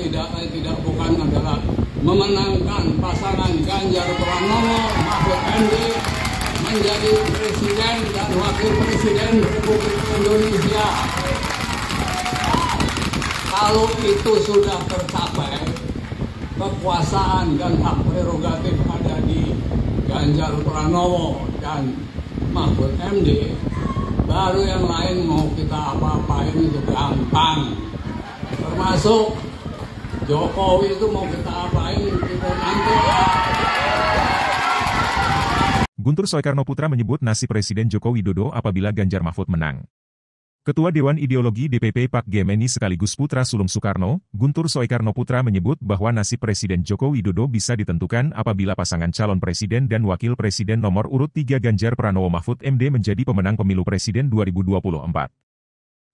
tidak lain eh, tidak bukan adalah memenangkan pasangan Ganjar Pranowo Mahfud MD menjadi presiden dan wakil presiden Republik Indonesia. Kalau itu sudah tercapai, kekuasaan dan hak prerogatif ada di Ganjar Pranowo dan Mahfud MD, baru yang lain mau kita apa-apain itu gampang termasuk Jokowi itu mau kita apain kita Guntur Soekarno Putra menyebut nasib Presiden Joko Widodo apabila Ganjar Mahfud menang. Ketua Dewan Ideologi DPP Pak Gemeni sekaligus putra sulung Soekarno, Guntur Soekarno Putra menyebut bahwa nasib Presiden Joko Widodo bisa ditentukan apabila pasangan calon presiden dan wakil presiden nomor urut 3 Ganjar Pranowo Mahfud MD menjadi pemenang pemilu presiden 2024.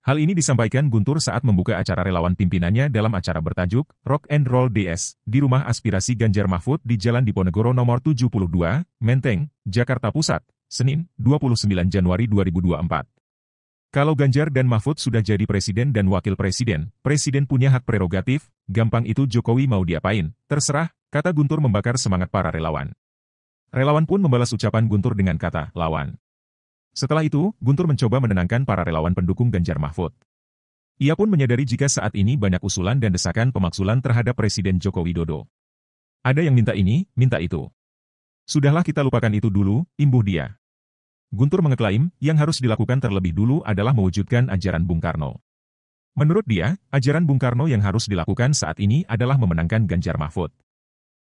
Hal ini disampaikan Guntur saat membuka acara relawan pimpinannya dalam acara bertajuk Rock and Roll DS di Rumah Aspirasi Ganjar Mahfud di Jalan Diponegoro nomor 72, Menteng, Jakarta Pusat, Senin, 29 Januari 2024. Kalau Ganjar dan Mahfud sudah jadi presiden dan wakil presiden, presiden punya hak prerogatif, gampang itu Jokowi mau diapain, terserah, kata Guntur membakar semangat para relawan. Relawan pun membalas ucapan Guntur dengan kata, lawan. Setelah itu, Guntur mencoba menenangkan para relawan pendukung Ganjar Mahfud. Ia pun menyadari jika saat ini banyak usulan dan desakan pemaksulan terhadap Presiden Joko Widodo. Ada yang minta ini, minta itu. Sudahlah kita lupakan itu dulu, imbuh dia. Guntur mengeklaim, yang harus dilakukan terlebih dulu adalah mewujudkan ajaran Bung Karno. Menurut dia, ajaran Bung Karno yang harus dilakukan saat ini adalah memenangkan Ganjar Mahfud.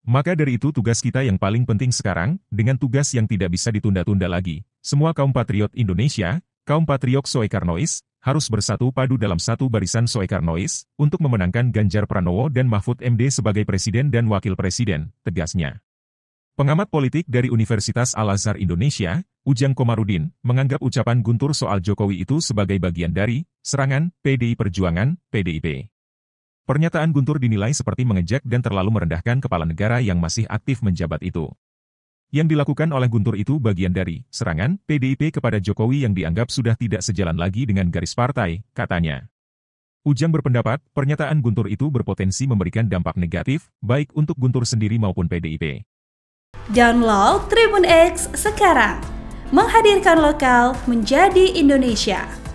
Maka dari itu tugas kita yang paling penting sekarang, dengan tugas yang tidak bisa ditunda-tunda lagi, semua kaum patriot Indonesia, kaum patriot Soekarnois, harus bersatu padu dalam satu barisan Soekarnois, untuk memenangkan Ganjar Pranowo dan Mahfud MD sebagai presiden dan wakil presiden, tegasnya. Pengamat politik dari Universitas Al-Azhar Indonesia, Ujang Komarudin, menganggap ucapan Guntur soal Jokowi itu sebagai bagian dari serangan PDI Perjuangan, PDIP. Pernyataan Guntur dinilai seperti mengejek dan terlalu merendahkan kepala negara yang masih aktif menjabat itu. Yang dilakukan oleh Guntur itu bagian dari serangan PDIP kepada Jokowi yang dianggap sudah tidak sejalan lagi dengan garis partai, katanya. Ujang berpendapat, pernyataan Guntur itu berpotensi memberikan dampak negatif, baik untuk Guntur sendiri maupun PDIP. Download Tribun X sekarang, menghadirkan lokal menjadi Indonesia.